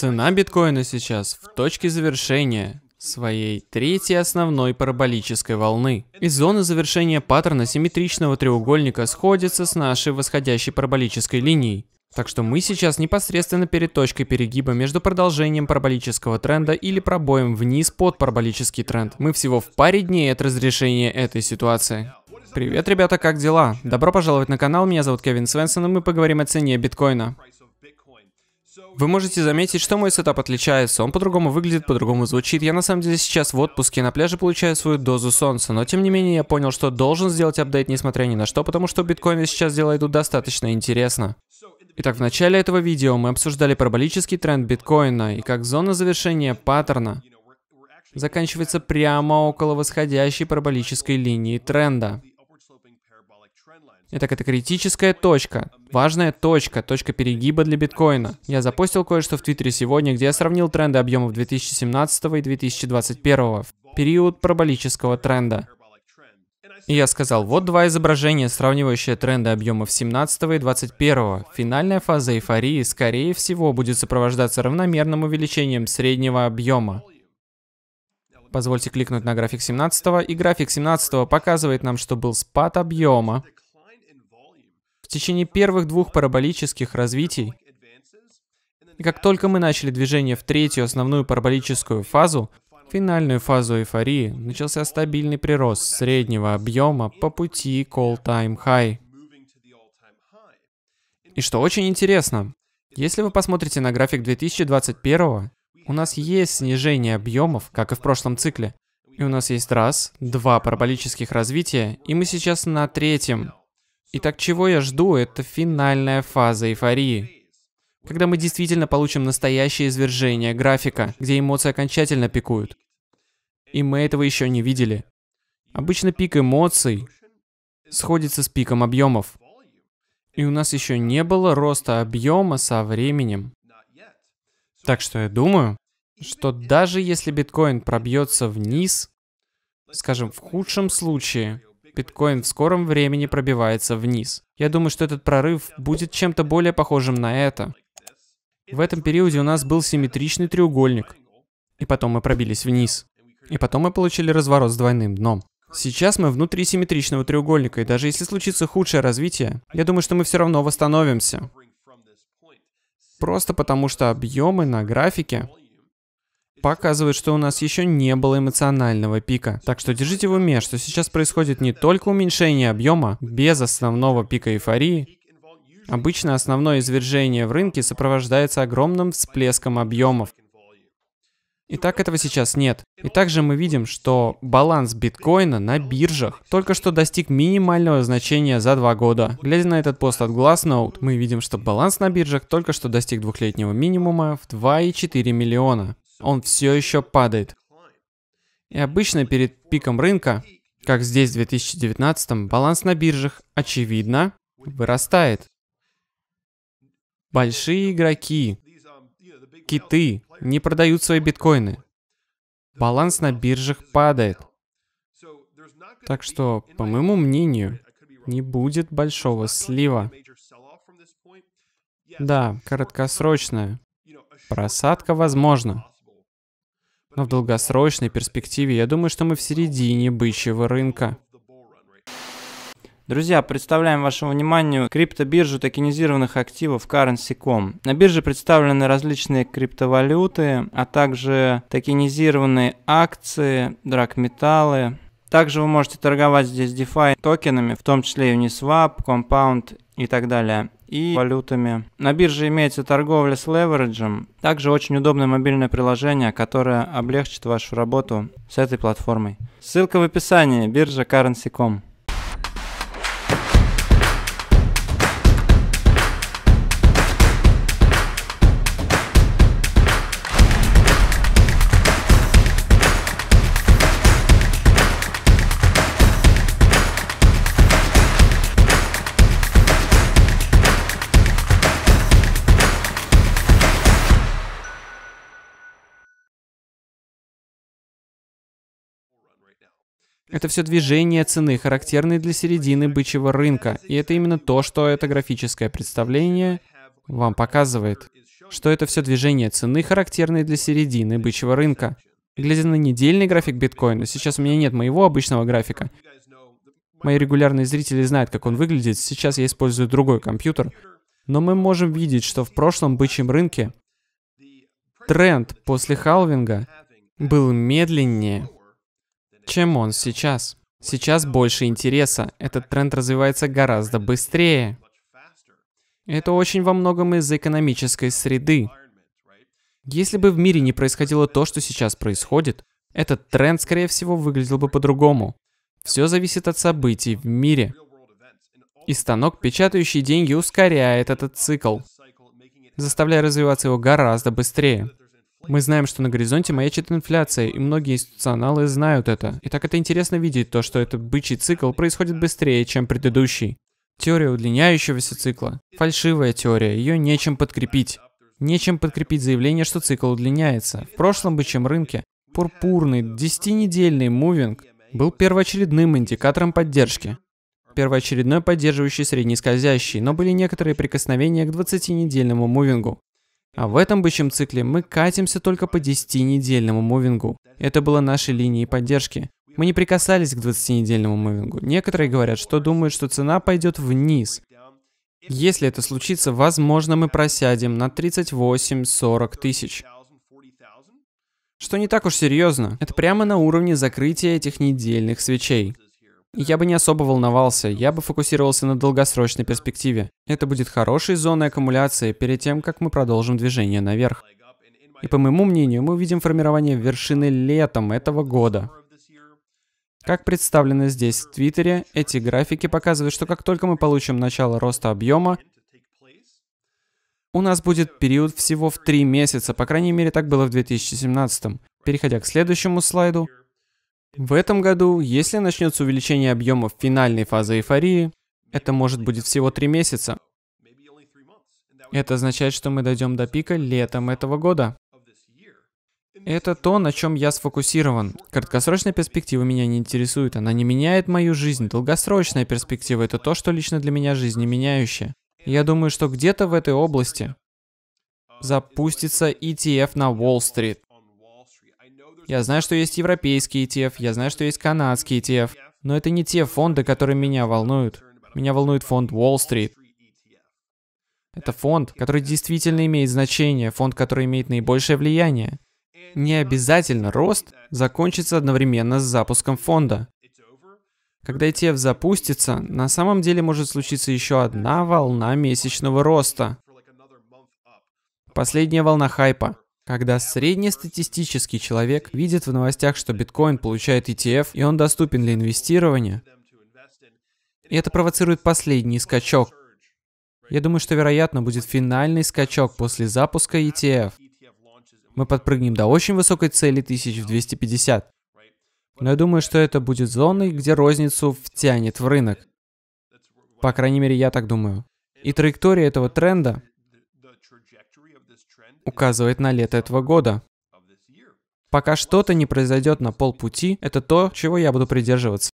Цена биткоина сейчас в точке завершения своей третьей основной параболической волны. И зона завершения паттерна симметричного треугольника сходится с нашей восходящей параболической линией. Так что мы сейчас непосредственно перед точкой перегиба между продолжением параболического тренда или пробоем вниз под параболический тренд. Мы всего в паре дней от разрешения этой ситуации. Привет, ребята, как дела? Добро пожаловать на канал, меня зовут Кевин Свенсон, и мы поговорим о цене биткоина. Вы можете заметить, что мой сетап отличается. Он по-другому выглядит, по-другому звучит. Я на самом деле сейчас в отпуске на пляже получаю свою дозу солнца. Но тем не менее я понял, что должен сделать апдейт несмотря ни на что, потому что биткоины сейчас делают достаточно интересно. Итак, в начале этого видео мы обсуждали параболический тренд биткоина и как зона завершения паттерна заканчивается прямо около восходящей параболической линии тренда. Итак, это критическая точка, важная точка, точка перегиба для биткоина. Я запостил кое-что в Твиттере сегодня, где я сравнил тренды объемов 2017 и 2021 период параболического тренда. И я сказал, вот два изображения, сравнивающие тренды объемов 17 и 21. Финальная фаза эйфории, скорее всего, будет сопровождаться равномерным увеличением среднего объема. Позвольте кликнуть на график 17 и график 17 показывает нам, что был спад объема течение первых двух параболических развитий, и как только мы начали движение в третью основную параболическую фазу, финальную фазу эйфории, начался стабильный прирост среднего объема по пути к all-time high. И что очень интересно, если вы посмотрите на график 2021, у нас есть снижение объемов, как и в прошлом цикле. И у нас есть раз, два параболических развития, и мы сейчас на третьем. Итак, чего я жду, это финальная фаза эйфории. Когда мы действительно получим настоящее извержение графика, где эмоции окончательно пикуют. И мы этого еще не видели. Обычно пик эмоций сходится с пиком объемов. И у нас еще не было роста объема со временем. Так что я думаю, что даже если биткоин пробьется вниз, скажем, в худшем случае, биткоин в скором времени пробивается вниз. Я думаю, что этот прорыв будет чем-то более похожим на это. В этом периоде у нас был симметричный треугольник. И потом мы пробились вниз. И потом мы получили разворот с двойным дном. Сейчас мы внутри симметричного треугольника, и даже если случится худшее развитие, я думаю, что мы все равно восстановимся. Просто потому что объемы на графике показывает, что у нас еще не было эмоционального пика. Так что держите в уме, что сейчас происходит не только уменьшение объема без основного пика эйфории, Обычно основное извержение в рынке сопровождается огромным всплеском объемов. И так этого сейчас нет. И также мы видим, что баланс биткоина на биржах только что достиг минимального значения за два года. Глядя на этот пост от Glassnode, мы видим, что баланс на биржах только что достиг двухлетнего минимума в 2,4 миллиона он все еще падает. И обычно перед пиком рынка, как здесь в 2019, баланс на биржах, очевидно, вырастает. Большие игроки, киты, не продают свои биткоины. Баланс на биржах падает. Так что, по моему мнению, не будет большого слива. Да, краткосрочная просадка возможна в долгосрочной перспективе я думаю, что мы в середине бычьего рынка. Друзья, представляем вашему вниманию криптобиржу токенизированных активов Currency.com. На бирже представлены различные криптовалюты, а также токенизированные акции, драгметаллы. Также вы можете торговать здесь DeFi токенами, в том числе Uniswap, Compound и так далее и валютами. На бирже имеется торговля с левереджем. Также очень удобное мобильное приложение, которое облегчит вашу работу с этой платформой. Ссылка в описании, биржа currency.com. Это все движение цены, характерные для середины бычьего рынка. И это именно то, что это графическое представление вам показывает. Что это все движение цены, характерные для середины бычьего рынка. Глядя на недельный график биткоина, сейчас у меня нет моего обычного графика. Мои регулярные зрители знают, как он выглядит. Сейчас я использую другой компьютер. Но мы можем видеть, что в прошлом бычьем рынке тренд после халвинга был медленнее чем он сейчас. Сейчас больше интереса. Этот тренд развивается гораздо быстрее. Это очень во многом из-за экономической среды. Если бы в мире не происходило то, что сейчас происходит, этот тренд, скорее всего, выглядел бы по-другому. Все зависит от событий в мире. И станок, печатающий деньги, ускоряет этот цикл, заставляя развиваться его гораздо быстрее. Мы знаем, что на горизонте маячит инфляция, и многие институционалы знают это. И так это интересно видеть, то, что этот бычий цикл происходит быстрее, чем предыдущий. Теория удлиняющегося цикла. Фальшивая теория, ее нечем подкрепить. Нечем подкрепить заявление, что цикл удлиняется. В прошлом бычьем рынке пурпурный 10-недельный мувинг был первоочередным индикатором поддержки. Первоочередной поддерживающий средний скользящий, но были некоторые прикосновения к 20-недельному мувингу. А в этом бычьем цикле мы катимся только по 10-недельному мувингу. Это было нашей линией поддержки. Мы не прикасались к 20-недельному мувингу. Некоторые говорят, что думают, что цена пойдет вниз. Если это случится, возможно, мы просядем на 38-40 тысяч. Что не так уж серьезно. Это прямо на уровне закрытия этих недельных свечей я бы не особо волновался, я бы фокусировался на долгосрочной перспективе. Это будет хорошей зоной аккумуляции перед тем, как мы продолжим движение наверх. И по моему мнению, мы увидим формирование вершины летом этого года. Как представлено здесь в Твиттере, эти графики показывают, что как только мы получим начало роста объема, у нас будет период всего в три месяца, по крайней мере так было в 2017. Переходя к следующему слайду, в этом году, если начнется увеличение объемов финальной фазы эйфории, это может будет всего три месяца. Это означает, что мы дойдем до пика летом этого года. Это то, на чем я сфокусирован. Краткосрочная перспектива меня не интересует, она не меняет мою жизнь. Долгосрочная перспектива — это то, что лично для меня жизнь не меняющая. Я думаю, что где-то в этой области запустится ETF на Уолл-стрит. Я знаю, что есть европейский ETF, я знаю, что есть канадский ETF, но это не те фонды, которые меня волнуют. Меня волнует фонд Wall Street. Это фонд, который действительно имеет значение, фонд, который имеет наибольшее влияние. Не обязательно рост закончится одновременно с запуском фонда. Когда ETF запустится, на самом деле может случиться еще одна волна месячного роста. Последняя волна хайпа. Когда среднестатистический человек видит в новостях, что биткоин получает ETF и он доступен для инвестирования, и это провоцирует последний скачок. Я думаю, что, вероятно, будет финальный скачок после запуска ETF. Мы подпрыгнем до очень высокой цели 1250. Но я думаю, что это будет зоной, где розницу втянет в рынок. По крайней мере, я так думаю. И траектория этого тренда указывает на лето этого года. Пока что-то не произойдет на полпути, это то, чего я буду придерживаться.